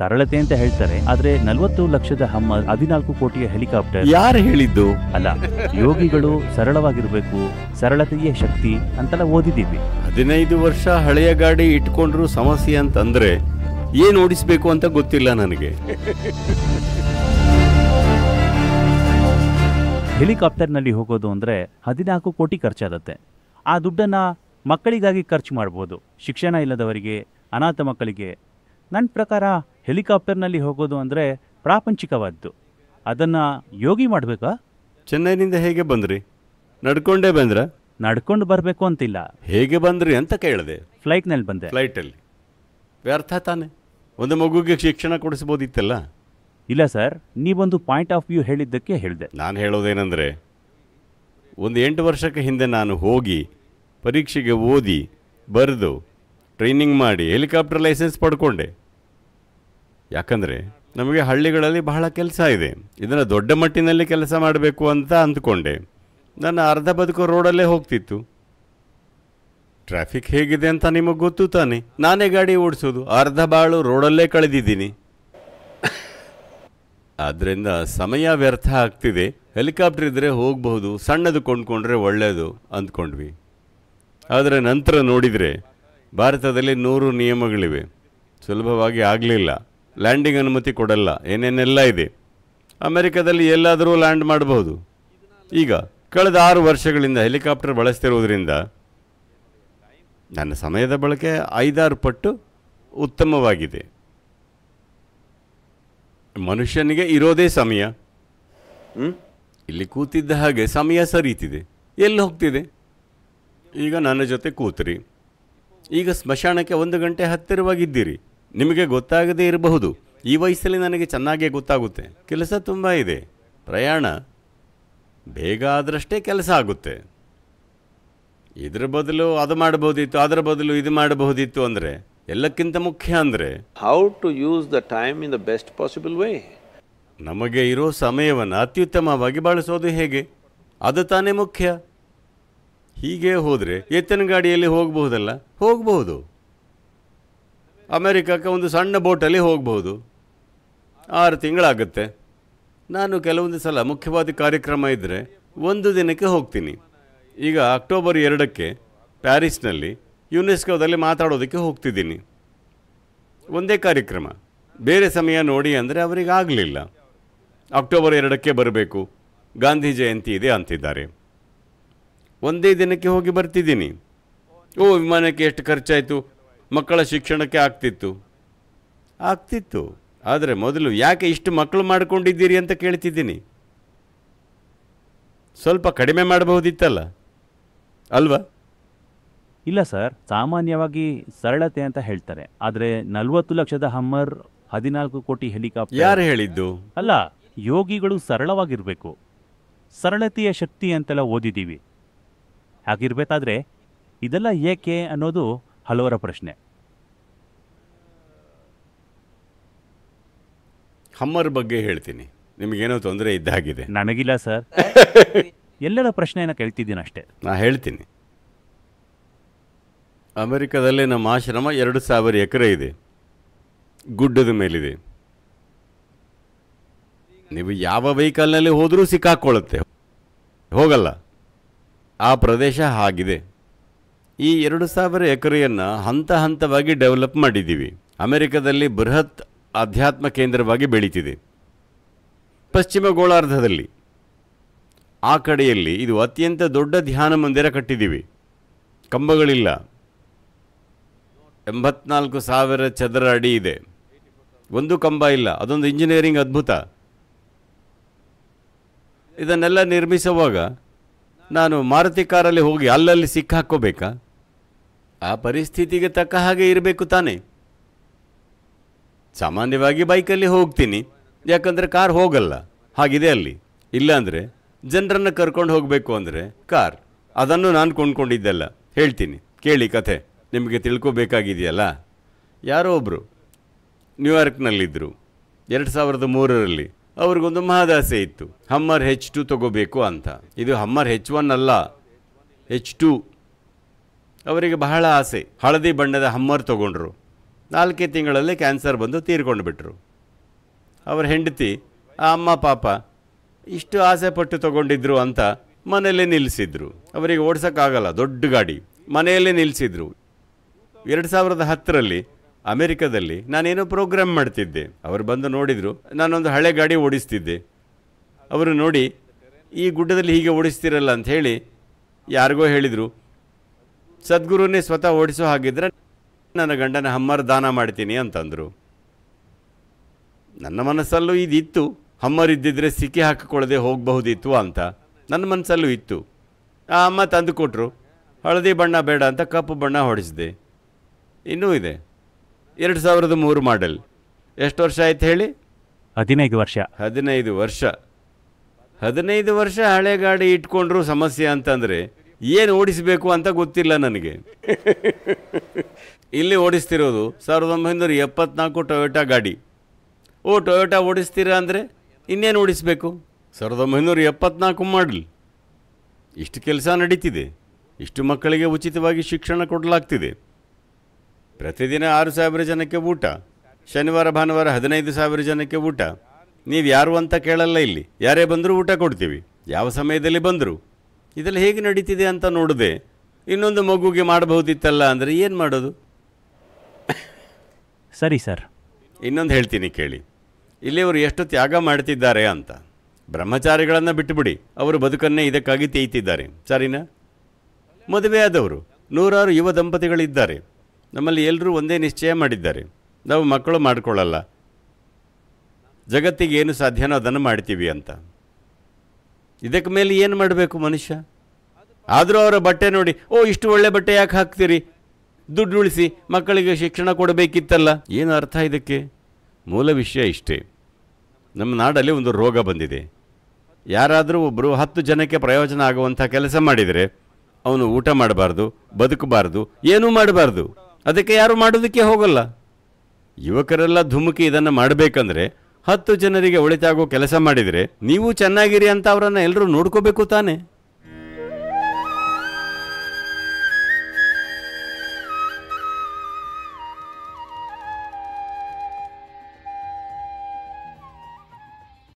ಸರಳತೆ ಅಂತ ಹೇಳ್ತಾರೆ ಆದ್ರೆ ನಲ್ವತ್ತು ಲಕ್ಷದ ಹಮ್ಮ ಹದಿನಾಲ್ಕು ಕೋಟಿಯ ಹೆಲಿಕಾಪ್ಟರ್ ಯಾರು ಹೇಳಿದ್ದು ಅಲ್ಲ ಯೋಗಿಗಳು ಸರಳವಾಗಿರ್ಬೇಕು ಸರಳತೆಯೇ ಶಕ್ತಿ ಅಂತೆಲ್ಲ ಓದಿದ್ದೀವಿ ಹದಿನೈದು ವರ್ಷ ಹಳೆಯ ಗಾಡಿ ಇಟ್ಕೊಂಡ್ರು ಸಮಸ್ಯೆ ಅಂತಂದ್ರೆ ಏನ್ ಓಡಿಸ್ಬೇಕು ಅಂತ ಗೊತ್ತಿಲ್ಲ ನನಗೆ ನಲ್ಲಿ ಹೋಗೋದು ಅಂದ್ರೆ ಹದಿನಾಲ್ಕು ಕೋಟಿ ಖರ್ಚಾಗತ್ತೆ ಆ ದುಡ್ಡನ್ನ ಮಕ್ಕಳಿಗಾಗಿ ಖರ್ಚು ಮಾಡ್ಬೋದು ಶಿಕ್ಷಣ ಇಲ್ಲದವರಿಗೆ ಅನಾಥ ಮಕ್ಕಳಿಗೆ ನನ್ನ ಪ್ರಕಾರ ಹೆಲಿಕಾಪ್ಟರ್ನಲ್ಲಿ ಹೋಗೋದು ಅಂದರೆ ಪ್ರಾಪಂಚಿಕವಾದ್ದು ಅದನ್ನು ಯೋಗಿ ಮಾಡಬೇಕಾ ಚೆನ್ನೈನಿಂದ ಹೇಗೆ ಬಂದ್ರಿ ನಡ್ಕೊಂಡೇ ಬಂದ್ರ ನಡ್ಕೊಂಡು ಬರಬೇಕು ಅಂತಿಲ್ಲ ಹೇಗೆ ಬಂದ್ರಿ ಅಂತ ಕೇಳಿದೆ ಫ್ಲೈಟ್ನಲ್ಲಿ ಬಂದೆ ಫ್ಲೈಟಲ್ಲಿ ವ್ಯರ್ಥ ತಾನೆ ಒಂದು ಮಗುಗೆ ಶಿಕ್ಷಣ ಕೊಡಿಸ್ಬೋದಿತ್ತಲ್ಲ ಇಲ್ಲ ಸರ್ ನೀವೊಂದು ಪಾಯಿಂಟ್ ಆಫ್ ವ್ಯೂ ಹೇಳಿದ್ದಕ್ಕೆ ಹೇಳಿದೆ ನಾನು ಹೇಳೋದೇನೆಂದರೆ ಒಂದು ಎಂಟು ವರ್ಷಕ್ಕೆ ಹಿಂದೆ ನಾನು ಹೋಗಿ ಪರೀಕ್ಷೆಗೆ ಓದಿ ಬರೆದು ಟ್ರೈನಿಂಗ್ ಮಾಡಿ ಹೆಲಿಕಾಪ್ಟರ್ ಲೈಸೆನ್ಸ್ ಪಡ್ಕೊಂಡೆ ಯಾಕಂದರೆ ನಮಗೆ ಹಳ್ಳಿಗಳಲ್ಲಿ ಬಹಳ ಕೆಲಸ ಇದೆ ಇದನ್ನು ದೊಡ್ಡ ಮಟ್ಟಿನಲ್ಲಿ ಕೆಲಸ ಮಾಡಬೇಕು ಅಂತ ಅಂದ್ಕೊಂಡೆ ನನ್ನ ಅರ್ಧ ಬದುಕು ರೋಡಲ್ಲೇ ಹೋಗ್ತಿತ್ತು ಟ್ರಾಫಿಕ್ ಹೇಗಿದೆ ಅಂತ ನಿಮಗೆ ಗೊತ್ತು ತಾನೆ ನಾನೇ ಗಾಡಿ ಓಡಿಸೋದು ಅರ್ಧ ಬಾಳು ರೋಡಲ್ಲೇ ಕಳೆದಿದ್ದೀನಿ ಆದ್ದರಿಂದ ಸಮಯ ವ್ಯರ್ಥ ಆಗ್ತಿದೆ ಹೆಲಿಕಾಪ್ಟರ್ ಇದ್ದರೆ ಹೋಗಬಹುದು ಸಣ್ಣದು ಕೊಂಡ್ಕೊಂಡ್ರೆ ಒಳ್ಳೆಯದು ಅಂದ್ಕೊಂಡ್ವಿ ಆದರೆ ನಂತರ ನೋಡಿದರೆ ಭಾರತದಲ್ಲಿ ನೂರು ನಿಯಮಗಳಿವೆ ಸುಲಭವಾಗಿ ಆಗಲಿಲ್ಲ ಲ್ಯಾಂಡಿಂಗ್ ಅನುಮತಿ ಕೊಡಲ್ಲ ಏನೇನೆಲ್ಲ ಇದೆ ಅಮೆರಿಕದಲ್ಲಿ ಎಲ್ಲಾದರೂ ಲ್ಯಾಂಡ್ ಮಾಡಬಹುದು ಈಗ ಕಳೆದ ಆರು ವರ್ಷಗಳಿಂದ ಹೆಲಿಕಾಪ್ಟರ್ ಬಳಸ್ತಿರುವುದರಿಂದ ನನ್ನ ಸಮಯದ ಬಳಕೆ ಐದಾರು ಪಟ್ಟು ಉತ್ತಮವಾಗಿದೆ ಮನುಷ್ಯನಿಗೆ ಇರೋದೇ ಸಮಯ ಇಲ್ಲಿ ಕೂತಿದ್ದ ಹಾಗೆ ಸಮಯ ಸರಿತಿದೆ ಎಲ್ಲಿ ಹೋಗ್ತಿದೆ ಈಗ ನನ್ನ ಜೊತೆ ಕೂತ್ರಿ ಈಗ ಸ್ಮಶಾನಕ್ಕೆ ಒಂದು ಗಂಟೆ ಹತ್ತಿರವಾಗಿದ್ದೀರಿ ನಿಮಗೆ ಗೊತ್ತಾಗದೇ ಇರಬಹುದು ಈ ವಯಸ್ಸಲ್ಲಿ ನನಗೆ ಚೆನ್ನಾಗೇ ಗೊತ್ತಾಗುತ್ತೆ ಕೆಲಸ ತುಂಬ ಇದೆ ಪ್ರಯಾಣ ಬೇಗ ಆದರಷ್ಟೇ ಕೆಲಸ ಆಗುತ್ತೆ ಇದ್ರ ಬದಲು ಅದು ಮಾಡಬಹುದಿತ್ತು ಅದರ ಬದಲು ಇದು ಮಾಡಬಹುದಿತ್ತು ಅಂದರೆ ಎಲ್ಲಕ್ಕಿಂತ ಮುಖ್ಯ ಅಂದರೆ how to use the time in the best possible way ನಮಗೆ ಇರೋ ಸಮಯವನ್ನು ಅತ್ಯುತ್ತಮವಾಗಿ ಬಳಸೋದು ಹೇಗೆ ಅದು ತಾನೇ ಮುಖ್ಯ ಹೀಗೆ ಹೋದರೆ ಎತ್ತಿನ ಗಾಡಿಯಲ್ಲಿ ಹೋಗಬಹುದಲ್ಲ ಹೋಗಬಹುದು ಅಮೇರಿಕಕ್ಕೆ ಒಂದು ಸಣ್ಣ ಬೋಟಲ್ಲಿ ಹೋಗ್ಬೋದು ಆರು ತಿಂಗಳಾಗುತ್ತೆ ನಾನು ಕೆಲವೊಂದು ಸಲ ಮುಖ್ಯವಾದ ಕಾರ್ಯಕ್ರಮ ಇದ್ದರೆ ಒಂದು ದಿನಕ್ಕೆ ಹೋಗ್ತೀನಿ ಈಗ ಅಕ್ಟೋಬರ್ ಎರಡಕ್ಕೆ ಪ್ಯಾರಿಸ್ನಲ್ಲಿ ಯುನೆಸ್ಕೋದಲ್ಲಿ ಮಾತಾಡೋದಕ್ಕೆ ಹೋಗ್ತಿದ್ದೀನಿ ಒಂದೇ ಕಾರ್ಯಕ್ರಮ ಬೇರೆ ಸಮಯ ನೋಡಿ ಅಂದರೆ ಅವರಿಗೆ ಆಗಲಿಲ್ಲ ಅಕ್ಟೋಬರ್ ಎರಡಕ್ಕೆ ಬರಬೇಕು ಗಾಂಧಿ ಜಯಂತಿ ಇದೆ ಅಂತಿದ್ದಾರೆ ಒಂದೇ ದಿನಕ್ಕೆ ಹೋಗಿ ಬರ್ತಿದ್ದೀನಿ ಓ ವಿಮಾನಕ್ಕೆ ಎಷ್ಟು ಖರ್ಚಾಯಿತು ಮಕ್ಕಳ ಶಿಕ್ಷಣಕ್ಕೆ ಆಗ್ತಿತ್ತು ಆಗ್ತಿತ್ತು ಆದರೆ ಮೊದಲು ಯಾಕೆ ಇಷ್ಟು ಮಕ್ಕಳು ಮಾಡಿಕೊಂಡಿದ್ದೀರಿ ಅಂತ ಕೇಳ್ತಿದ್ದೀನಿ ಸ್ವಲ್ಪ ಕಡಿಮೆ ಮಾಡಬಹುದಿತ್ತಲ್ಲ ಅಲ್ವಾ ಇಲ್ಲ ಸರ್ ಸಾಮಾನ್ಯವಾಗಿ ಸರಳತೆ ಅಂತ ಹೇಳ್ತಾರೆ ಆದರೆ ನಲವತ್ತು ಲಕ್ಷದ ಹಮ್ಮರ್ ಹದಿನಾಲ್ಕು ಕೋಟಿ ಹೆಲಿಕಾಪ್ಟರ್ ಯಾರು ಹೇಳಿದ್ದು ಅಲ್ಲ ಯೋಗಿಗಳು ಸರಳವಾಗಿರಬೇಕು ಸರಳತೆಯ ಶಕ್ತಿ ಅಂತೆಲ್ಲ ಓದಿದ್ದೀವಿ ಹಾಗಿರ್ಬೇಕಾದ್ರೆ ಇದೆಲ್ಲ ಏಕೆ ಅನ್ನೋದು ಹಲವರ ಪ್ರಶ್ನೆ ಹಮ್ಮರ್ ಬಗ್ಗೆ ಹೇಳ್ತೀನಿ ನಿಮಗೇನೋ ತೊಂದರೆ ಇದ್ದಾಗಿದೆ ನನಗಿಲ್ಲ ಸರ್ ಎಲ್ಲರ ಪ್ರಶ್ನೆಯನ್ನು ಕೇಳ್ತಿದ್ದೀನಿ ಅಷ್ಟೇ ನಾ ಹೇಳ್ತೀನಿ ಅಮೆರಿಕದಲ್ಲಿ ನಮ್ಮ ಆಶ್ರಮ ಎರಡು ಸಾವಿರ ಎಕರೆ ಇದೆ ಗುಡ್ಡದ ಮೇಲಿದೆ ನೀವು ಯಾವ ವೆಹಿಕಲ್ನಲ್ಲಿ ಹೋದರೂ ಸಿಕ್ಕಾಕ್ಕೊಳ್ಳುತ್ತೆ ಹೋಗಲ್ಲ ಆ ಪ್ರದೇಶ ಹಾಗಿದೆ ಈ ಎರಡು ಸಾವಿರ ಎಕರೆಯನ್ನು ಹಂತ ಹಂತವಾಗಿ ಡೆವಲಪ್ ಮಾಡಿದ್ದೀವಿ ಅಮೆರಿಕದಲ್ಲಿ ಬೃಹತ್ ಆಧ್ಯಾತ್ಮ ಕೇಂದ್ರವಾಗಿ ಬೆಳೀತಿದೆ ಪಶ್ಚಿಮ ಗೋಳಾರ್ಧದಲ್ಲಿ ಆ ಕಡೆಯಲ್ಲಿ ಇದು ಅತ್ಯಂತ ದೊಡ್ಡ ಧ್ಯಾನ ಮಂದಿರ ಕಟ್ಟಿದ್ದೀವಿ ಕಂಬಗಳಿಲ್ಲ ಎಂಬತ್ನಾಲ್ಕು ಸಾವಿರ ಚದರ ಅಡಿ ಇದೆ ಒಂದು ಕಂಬ ಇಲ್ಲ ಅದೊಂದು ಇಂಜಿನಿಯರಿಂಗ್ ಅದ್ಭುತ ಇದನ್ನೆಲ್ಲ ನಿರ್ಮಿಸುವಾಗ ನಾನು ಮಾರುತಿ ಕಾರಲ್ಲಿ ಹೋಗಿ ಅಲ್ಲಲ್ಲಿ ಸಿಕ್ಕಾಕೋಬೇಕಾ ಆ ಪರಿಸ್ಥಿತಿಗೆ ತಕ್ಕ ಹಾಗೆ ಇರಬೇಕು ತಾನೇ ಸಾಮಾನ್ಯವಾಗಿ ಬೈಕಲ್ಲಿ ಹೋಗ್ತೀನಿ ಯಾಕಂದರೆ ಕಾರ್ ಹೋಗಲ್ಲ ಹಾಗಿದೆ ಅಲ್ಲಿ ಇಲ್ಲಾಂದರೆ ಜನರನ್ನು ಕರ್ಕೊಂಡು ಹೋಗಬೇಕು ಅಂದರೆ ಕಾರ್ ಅದನ್ನು ನಾನು ಕೊಂಡ್ಕೊಂಡಿದ್ದೆಲ್ಲ ಹೇಳ್ತೀನಿ ಕೇಳಿ ಕಥೆ ನಿಮಗೆ ತಿಳ್ಕೋಬೇಕಾಗಿದೆಯಲ್ಲ ಯಾರೋ ಒಬ್ಬರು ನ್ಯೂಯಾರ್ಕ್ನಲ್ಲಿದ್ದರು ಎರಡು ಸಾವಿರದ ಮೂರರಲ್ಲಿ ಅವ್ರಿಗೊಂದು ಮಹಾದಾಸೆ ಇತ್ತು ಹಮ್ಮರ್ ಹೆಚ್ ಟು ತಗೋಬೇಕು ಅಂತ ಇದು ಹಮ್ಮರ್ ಹೆಚ್ ಒನ್ ಅಲ್ಲ ಹೆಚ್ ಟು ಅವರಿಗೆ ಬಹಳ ಆಸೆ ಹಳದಿ ಬಣ್ಣದ ಹಮ್ಮರ್ ತಗೊಂಡ್ರು ನಾಲ್ಕೇ ತಿಂಗಳಲ್ಲಿ ಕ್ಯಾನ್ಸರ್ ಬಂದು ತೀರ್ಕೊಂಡು ಬಿಟ್ಟರು ಅವರ ಹೆಂಡತಿ ಆ ಅಮ್ಮ ಪಾಪ ಇಷ್ಟು ಆಸೆ ಪಟ್ಟು ತೊಗೊಂಡಿದ್ರು ಅಂತ ಮನೆಯಲ್ಲೇ ನಿಲ್ಲಿಸಿದ್ರು ಅವರಿಗೆ ಓಡಿಸೋಕ್ಕಾಗಲ್ಲ ದೊಡ್ಡ ಗಾಡಿ ಮನೆಯಲ್ಲೇ ನಿಲ್ಲಿಸಿದ್ರು ಎರಡು ಸಾವಿರದ ಹತ್ತರಲ್ಲಿ ಅಮೆರಿಕದಲ್ಲಿ ನಾನೇನೋ ಪ್ರೋಗ್ರಾಮ್ ಮಾಡ್ತಿದ್ದೆ ಅವರು ಬಂದು ನೋಡಿದರು ನಾನೊಂದು ಹಳೆ ಗಾಡಿ ಓಡಿಸ್ತಿದ್ದೆ ಅವರು ನೋಡಿ ಈ ಗುಡ್ಡದಲ್ಲಿ ಹೀಗೆ ಓಡಿಸ್ತಿರಲ್ಲ ಅಂತ ಹೇಳಿ ಯಾರಿಗೋ ಹೇಳಿದರು ಸದ್ಗುರುನೇ ಸ್ವತಃ ಓಡಿಸೋ ಹಾಗಿದ್ರೆ ನನ್ನ ಗಂಡನ ಹಮ್ಮರ್ ದಾನ ಮಾಡ್ತೀನಿ ಅಂತಂದರು ನನ್ನ ಮನಸ್ಸಲ್ಲೂ ಇದಿತ್ತು ಹಮ್ಮರ್ ಇದ್ದಿದ್ರೆ ಸಿಕ್ಕಿ ಹಾಕಿಕೊಳ್ಳದೆ ಹೋಗಬಹುದಿತ್ತು ಅಂತ ನನ್ನ ಮನಸ್ಸಲ್ಲೂ ಇತ್ತು ಆ ಅಮ್ಮ ತಂದು ಕೊಟ್ಟರು ಹಳದಿ ಬಣ್ಣ ಬೇಡ ಅಂತ ಕಪ್ಪು ಬಣ್ಣ ಹೊಡಿಸಿದೆ ಇನ್ನೂ ಇದೆ ಎರಡು ಸಾವಿರದ ಮೂರು ಮಾಡೆಲ್ ಎಷ್ಟು ವರ್ಷ ಆಯ್ತು ಹೇಳಿ ಹದಿನೈದು ವರ್ಷ ಹದಿನೈದು ವರ್ಷ ಹದಿನೈದು ವರ್ಷ ಹಳೆ ಗಾಡಿ ಇಟ್ಕೊಂಡ್ರು ಸಮಸ್ಯೆ ಅಂತಂದರೆ ಏನು ಓಡಿಸಬೇಕು ಅಂತ ಗೊತ್ತಿಲ್ಲ ನನಗೆ ಇಲ್ಲಿ ಓಡಿಸ್ತಿರೋದು ಸಾವಿರದ ಒಂಬೈನೂರ ಎಪ್ಪತ್ನಾಲ್ಕು ಟೊಯೋಟಾ ಗಾಡಿ ಓ ಟೊಯೋಟಾ ಓಡಿಸ್ತೀರಾ ಅಂದರೆ ಇನ್ನೇನು ಓಡಿಸಬೇಕು ಸಾವಿರದ ಒಂಬೈನೂರ ಎಪ್ಪತ್ನಾಲ್ಕು ಮಾಡಲ್ ಇಷ್ಟು ಕೆಲಸ ನಡೀತಿದೆ ಇಷ್ಟು ಮಕ್ಕಳಿಗೆ ಉಚಿತವಾಗಿ ಶಿಕ್ಷಣ ಕೊಡಲಾಗ್ತಿದೆ ಪ್ರತಿದಿನ ಆರು ಸಾವಿರ ಜನಕ್ಕೆ ಊಟ ಶನಿವಾರ ಭಾನುವಾರ ಹದಿನೈದು ಸಾವಿರ ಜನಕ್ಕೆ ಊಟ ನೀವು ಯಾರು ಅಂತ ಕೇಳಲ್ಲ ಇಲ್ಲಿ ಯಾರೇ ಬಂದರೂ ಊಟ ಕೊಡ್ತೀವಿ ಯಾವ ಸಮಯದಲ್ಲಿ ಬಂದರು ಇದೆಲ್ಲ ಹೇಗೆ ನಡೀತಿದೆ ಅಂತ ನೋಡಿದೆ ಇನ್ನೊಂದು ಮಗುಗೆ ಮಾಡಬಹುದಿತ್ತಲ್ಲ ಅಂದರೆ ಏನು ಮಾಡೋದು ಸರಿ ಸರ್ ಇನ್ನೊಂದು ಹೇಳ್ತೀನಿ ಕೇಳಿ ಇಲ್ಲಿಯವರು ಎಷ್ಟು ತ್ಯಾಗ ಮಾಡ್ತಿದ್ದಾರೆ ಅಂತ ಬ್ರಹ್ಮಚಾರಿಗಳನ್ನು ಬಿಟ್ಟುಬಿಡಿ ಅವರು ಬದುಕನ್ನೇ ಇದಕ್ಕಾಗಿ ತೇಯ್ತಿದ್ದಾರೆ ಸರಿನಾ ಆದವರು ನೂರಾರು ಯುವ ದಂಪತಿಗಳಿದ್ದಾರೆ ನಮ್ಮಲ್ಲಿ ಎಲ್ಲರೂ ಒಂದೇ ನಿಶ್ಚಯ ಮಾಡಿದ್ದಾರೆ ನಾವು ಮಕ್ಕಳು ಮಾಡಿಕೊಳ್ಳಲ್ಲ ಜಗತ್ತಿಗೆ ಏನು ಸಾಧ್ಯನೋ ಅದನ್ನು ಮಾಡ್ತೀವಿ ಅಂತ ಇದಕ್ಕೆ ಮೇಲೆ ಏನು ಮಾಡಬೇಕು ಮನುಷ್ಯ ಆದರೂ ಅವರ ಬಟ್ಟೆ ನೋಡಿ ಓ ಇಷ್ಟು ಒಳ್ಳೆ ಬಟ್ಟೆ ಯಾಕೆ ಹಾಕ್ತೀರಿ ದುಡ್ಡು ಉಳಿಸಿ ಮಕ್ಕಳಿಗೆ ಶಿಕ್ಷಣ ಕೊಡಬೇಕಿತ್ತಲ್ಲ ಏನು ಅರ್ಥ ಇದಕ್ಕೆ ಮೂಲ ವಿಷಯ ಇಷ್ಟೇ ನಮ್ಮ ನಾಡಲ್ಲಿ ಒಂದು ರೋಗ ಬಂದಿದೆ ಯಾರಾದರೂ ಒಬ್ಬರು ಹತ್ತು ಜನಕ್ಕೆ ಪ್ರಯೋಜನ ಆಗುವಂಥ ಕೆಲಸ ಮಾಡಿದರೆ ಅವನು ಊಟ ಮಾಡಬಾರ್ದು ಬದುಕಬಾರ್ದು ಏನೂ ಮಾಡಬಾರ್ದು ಅದಕ್ಕೆ ಯಾರು ಮಾಡೋದಕ್ಕೆ ಹೋಗಲ್ಲ ಯುವಕರೆಲ್ಲ ಧುಮುಕಿ ಇದನ್ನು ಮಾಡಬೇಕಂದ್ರೆ ಹತ್ತು ಜನರಿಗೆ ಒಳಿತಾಗೋ ಕೆಲಸ ಮಾಡಿದರೆ ನೀವು ಚೆನ್ನಾಗಿರಿ ಅಂತ ಅವರನ್ನು ಎಲ್ಲರೂ ನೋಡ್ಕೋಬೇಕು ತಾನೆ